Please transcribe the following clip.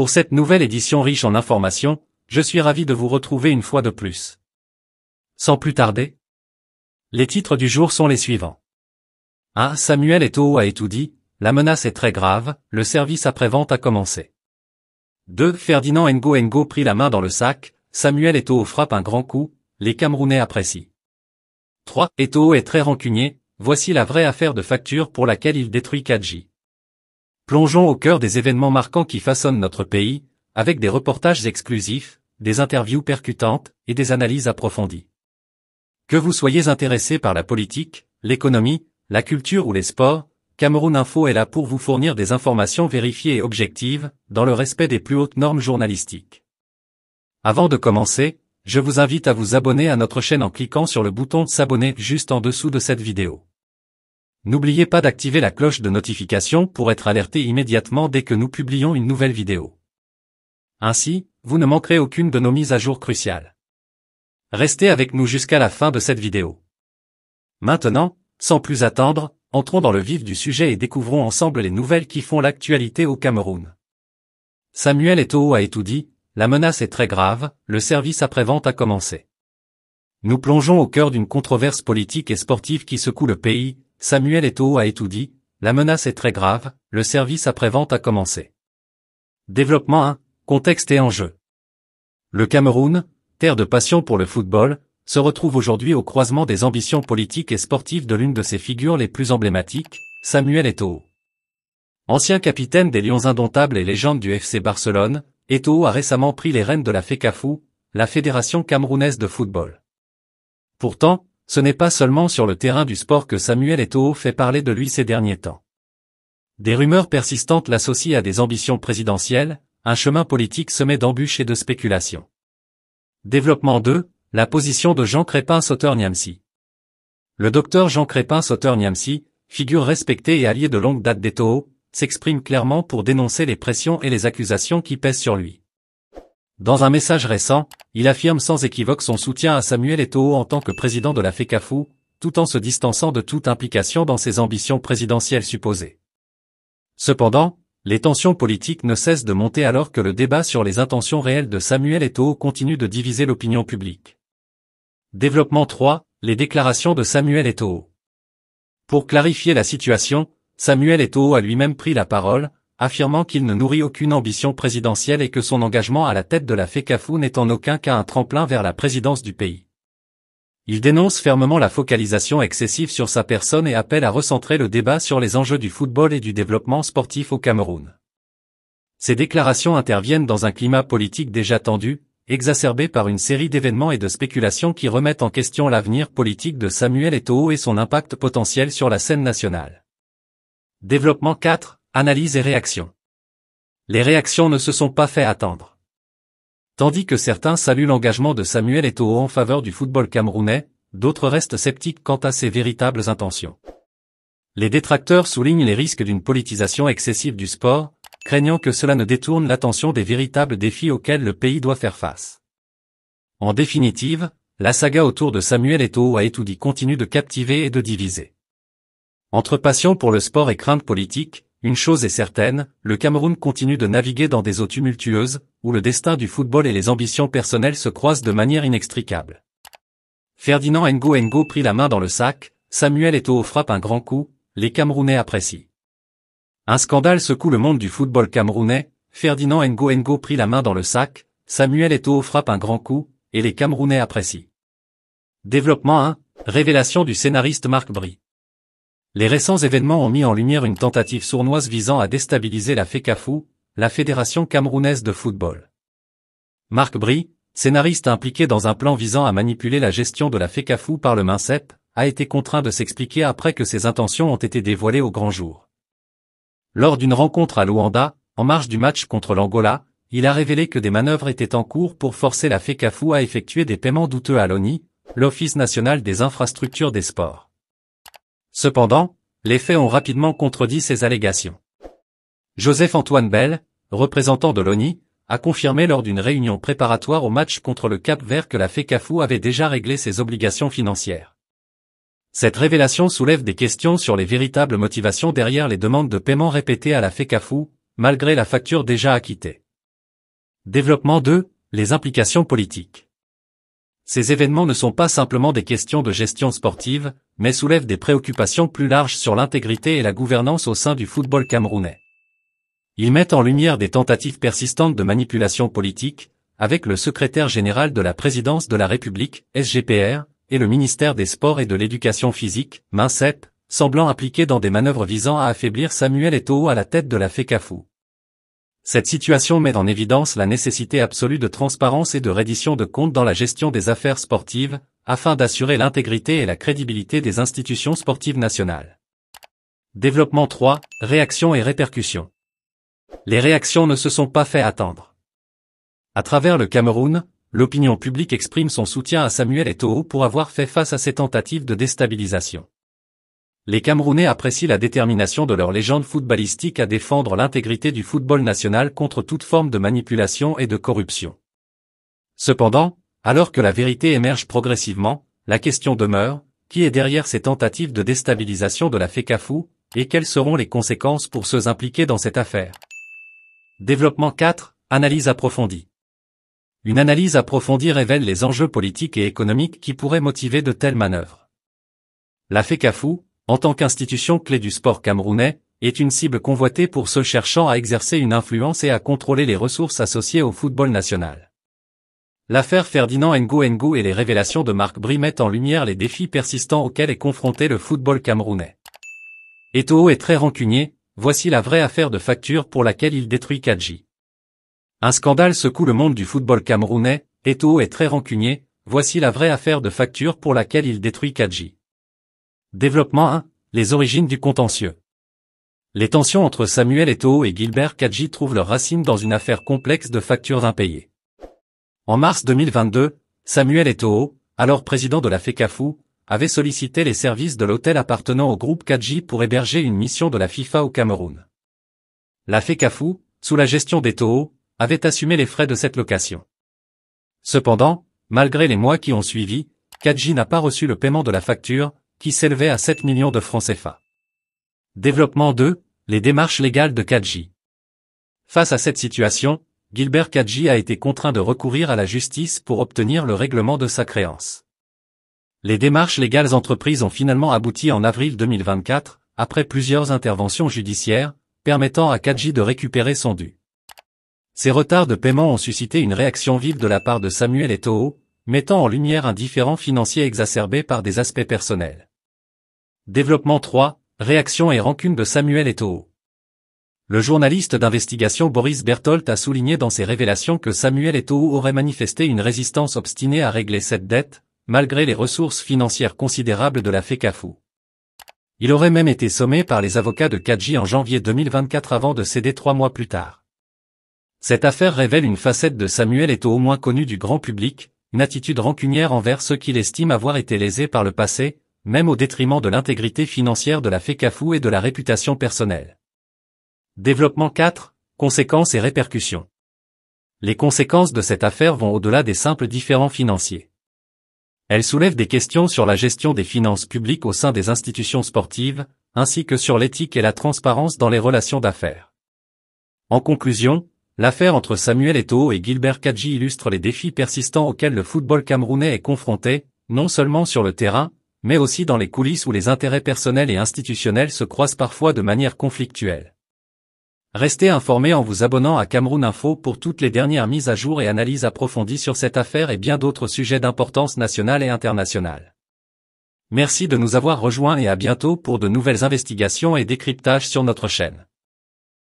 Pour cette nouvelle édition riche en informations, je suis ravi de vous retrouver une fois de plus. Sans plus tarder, les titres du jour sont les suivants. 1. Samuel Eto'o a étudié, la menace est très grave, le service après-vente a commencé. 2. Ferdinand Ngo Ngo prit la main dans le sac, Samuel Eto'o frappe un grand coup, les Camerounais apprécient. 3. Eto'o est très rancunier, voici la vraie affaire de facture pour laquelle il détruit Kadji. Plongeons au cœur des événements marquants qui façonnent notre pays, avec des reportages exclusifs, des interviews percutantes et des analyses approfondies. Que vous soyez intéressé par la politique, l'économie, la culture ou les sports, Cameroun Info est là pour vous fournir des informations vérifiées et objectives, dans le respect des plus hautes normes journalistiques. Avant de commencer, je vous invite à vous abonner à notre chaîne en cliquant sur le bouton S'abonner juste en dessous de cette vidéo. N'oubliez pas d'activer la cloche de notification pour être alerté immédiatement dès que nous publions une nouvelle vidéo. Ainsi, vous ne manquerez aucune de nos mises à jour cruciales. Restez avec nous jusqu'à la fin de cette vidéo. Maintenant, sans plus attendre, entrons dans le vif du sujet et découvrons ensemble les nouvelles qui font l'actualité au Cameroun. Samuel Eto'o a étudié « la menace est très grave, le service après-vente a commencé. Nous plongeons au cœur d'une controverse politique et sportive qui secoue le pays, Samuel Eto'o a étudié « la menace est très grave, le service après-vente a commencé. Développement 1, contexte et enjeu. Le Cameroun, terre de passion pour le football, se retrouve aujourd'hui au croisement des ambitions politiques et sportives de l'une de ses figures les plus emblématiques, Samuel Eto'o. Ancien capitaine des Lions indomptables et légende du FC Barcelone, Eto'o a récemment pris les rênes de la FECAFU, la Fédération camerounaise de football. Pourtant, ce n'est pas seulement sur le terrain du sport que Samuel Eto'o fait parler de lui ces derniers temps. Des rumeurs persistantes l'associent à des ambitions présidentielles, un chemin politique semé d'embûches et de spéculations. Développement 2, la position de Jean Crépin sauter niamsi Le docteur Jean Crépin sauter niamsi figure respectée et alliée de longue date d'Eto'o, s'exprime clairement pour dénoncer les pressions et les accusations qui pèsent sur lui. Dans un message récent, il affirme sans équivoque son soutien à Samuel Eto'o en tant que président de la FECAFU, tout en se distançant de toute implication dans ses ambitions présidentielles supposées. Cependant, les tensions politiques ne cessent de monter alors que le débat sur les intentions réelles de Samuel Eto'o continue de diviser l'opinion publique. Développement 3, les déclarations de Samuel Eto'o. Pour clarifier la situation, Samuel Eto'o a lui-même pris la parole, affirmant qu'il ne nourrit aucune ambition présidentielle et que son engagement à la tête de la FECAFU n'est en aucun cas un tremplin vers la présidence du pays. Il dénonce fermement la focalisation excessive sur sa personne et appelle à recentrer le débat sur les enjeux du football et du développement sportif au Cameroun. Ces déclarations interviennent dans un climat politique déjà tendu, exacerbé par une série d'événements et de spéculations qui remettent en question l'avenir politique de Samuel Eto'o et son impact potentiel sur la scène nationale. Développement 4 Analyse et réaction. Les réactions ne se sont pas fait attendre. Tandis que certains saluent l'engagement de Samuel Eto'o en faveur du football camerounais, d'autres restent sceptiques quant à ses véritables intentions. Les détracteurs soulignent les risques d'une politisation excessive du sport, craignant que cela ne détourne l'attention des véritables défis auxquels le pays doit faire face. En définitive, la saga autour de Samuel Eto'o a étudié continue de captiver et de diviser. Entre passion pour le sport et crainte politique, une chose est certaine, le Cameroun continue de naviguer dans des eaux tumultueuses, où le destin du football et les ambitions personnelles se croisent de manière inextricable. Ferdinand Ngo Ngo prit la main dans le sac, Samuel Eto'o frappe un grand coup, les Camerounais apprécient. Un scandale secoue le monde du football camerounais, Ferdinand Ngo Ngo prit la main dans le sac, Samuel Eto'o frappe un grand coup, et les Camerounais apprécient. Développement 1, révélation du scénariste Marc Brie. Les récents événements ont mis en lumière une tentative sournoise visant à déstabiliser la FECAFU, la Fédération camerounaise de football. Marc Brie, scénariste impliqué dans un plan visant à manipuler la gestion de la FECAFU par le MINCEP, a été contraint de s'expliquer après que ses intentions ont été dévoilées au grand jour. Lors d'une rencontre à Luanda, en marge du match contre l'Angola, il a révélé que des manœuvres étaient en cours pour forcer la FECAFU à effectuer des paiements douteux à l'ONI, l'Office national des infrastructures des sports. Cependant, les faits ont rapidement contredit ces allégations. Joseph-Antoine Bell, représentant de l'ONI, a confirmé lors d'une réunion préparatoire au match contre le Cap Vert que la FECAFU avait déjà réglé ses obligations financières. Cette révélation soulève des questions sur les véritables motivations derrière les demandes de paiement répétées à la FECAFU, malgré la facture déjà acquittée. Développement 2. Les implications politiques ces événements ne sont pas simplement des questions de gestion sportive, mais soulèvent des préoccupations plus larges sur l'intégrité et la gouvernance au sein du football camerounais. Ils mettent en lumière des tentatives persistantes de manipulation politique, avec le secrétaire général de la présidence de la République, SGPR, et le ministère des Sports et de l'Éducation physique, MINCEP, semblant impliqués dans des manœuvres visant à affaiblir Samuel Eto'o à la tête de la FECAFU. Cette situation met en évidence la nécessité absolue de transparence et de reddition de comptes dans la gestion des affaires sportives, afin d'assurer l'intégrité et la crédibilité des institutions sportives nationales. Développement 3. Réactions et répercussions. Les réactions ne se sont pas fait attendre. À travers le Cameroun, l'opinion publique exprime son soutien à Samuel Eto'o pour avoir fait face à ces tentatives de déstabilisation les Camerounais apprécient la détermination de leur légende footballistique à défendre l'intégrité du football national contre toute forme de manipulation et de corruption. Cependant, alors que la vérité émerge progressivement, la question demeure, qui est derrière ces tentatives de déstabilisation de la FECAFU, et quelles seront les conséquences pour ceux impliqués dans cette affaire Développement 4, analyse approfondie. Une analyse approfondie révèle les enjeux politiques et économiques qui pourraient motiver de telles manœuvres. La FECAFU, en tant qu'institution clé du sport camerounais, est une cible convoitée pour ceux cherchant à exercer une influence et à contrôler les ressources associées au football national. L'affaire Ferdinand Ngo et les révélations de Marc Brie mettent en lumière les défis persistants auxquels est confronté le football camerounais. Eto'o est très rancunier, voici la vraie affaire de facture pour laquelle il détruit Kadji. Un scandale secoue le monde du football camerounais, Eto'o est très rancunier, voici la vraie affaire de facture pour laquelle il détruit Kadji. Développement 1. Les origines du contentieux. Les tensions entre Samuel Eto'o et Gilbert Kadji trouvent leurs racines dans une affaire complexe de factures impayées. En mars 2022, Samuel Eto'o, alors président de la FECAFU, avait sollicité les services de l'hôtel appartenant au groupe Kadji pour héberger une mission de la FIFA au Cameroun. La FECAFU, sous la gestion d'Eto'o, avait assumé les frais de cette location. Cependant, malgré les mois qui ont suivi, Kadji n'a pas reçu le paiement de la facture, qui s'élevait à 7 millions de francs CFA. Développement 2, les démarches légales de Kadji. Face à cette situation, Gilbert Kadji a été contraint de recourir à la justice pour obtenir le règlement de sa créance. Les démarches légales entreprises ont finalement abouti en avril 2024, après plusieurs interventions judiciaires, permettant à Kadji de récupérer son dû. Ces retards de paiement ont suscité une réaction vive de la part de Samuel Eto'o, mettant en lumière un différent financier exacerbé par des aspects personnels. Développement 3, réaction et rancune de Samuel Eto'o. Le journaliste d'investigation Boris Bertolt a souligné dans ses révélations que Samuel Eto'o aurait manifesté une résistance obstinée à régler cette dette, malgré les ressources financières considérables de la FECAFU. Il aurait même été sommé par les avocats de Kadji en janvier 2024 avant de céder trois mois plus tard. Cette affaire révèle une facette de Samuel Eto'o moins connue du grand public, une attitude rancunière envers ceux qu'il estime avoir été lésés par le passé, même au détriment de l'intégrité financière de la FECAFU et de la réputation personnelle. Développement 4. Conséquences et répercussions. Les conséquences de cette affaire vont au-delà des simples différends financiers. Elles soulèvent des questions sur la gestion des finances publiques au sein des institutions sportives, ainsi que sur l'éthique et la transparence dans les relations d'affaires. En conclusion, l'affaire entre Samuel Eto et Gilbert Kadji illustre les défis persistants auxquels le football camerounais est confronté, non seulement sur le terrain, mais aussi dans les coulisses où les intérêts personnels et institutionnels se croisent parfois de manière conflictuelle. Restez informés en vous abonnant à Cameroun Info pour toutes les dernières mises à jour et analyses approfondies sur cette affaire et bien d'autres sujets d'importance nationale et internationale. Merci de nous avoir rejoints et à bientôt pour de nouvelles investigations et décryptages sur notre chaîne.